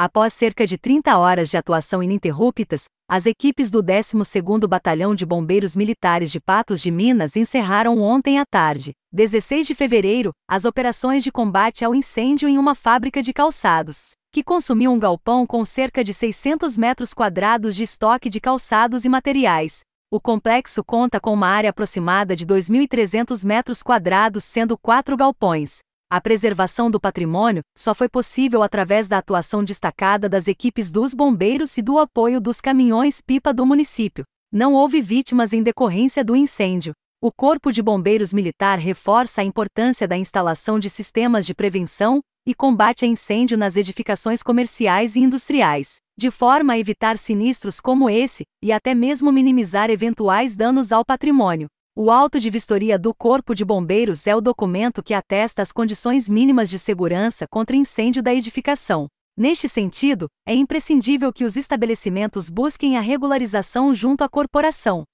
Após cerca de 30 horas de atuação ininterruptas, as equipes do 12º Batalhão de Bombeiros Militares de Patos de Minas encerraram ontem à tarde, 16 de fevereiro, as operações de combate ao incêndio em uma fábrica de calçados, que consumiu um galpão com cerca de 600 metros quadrados de estoque de calçados e materiais. O complexo conta com uma área aproximada de 2.300 metros quadrados, sendo quatro galpões. A preservação do patrimônio só foi possível através da atuação destacada das equipes dos bombeiros e do apoio dos caminhões-pipa do município. Não houve vítimas em decorrência do incêndio. O Corpo de Bombeiros Militar reforça a importância da instalação de sistemas de prevenção e combate a incêndio nas edificações comerciais e industriais, de forma a evitar sinistros como esse e até mesmo minimizar eventuais danos ao patrimônio. O auto de vistoria do Corpo de Bombeiros é o documento que atesta as condições mínimas de segurança contra incêndio da edificação. Neste sentido, é imprescindível que os estabelecimentos busquem a regularização junto à corporação.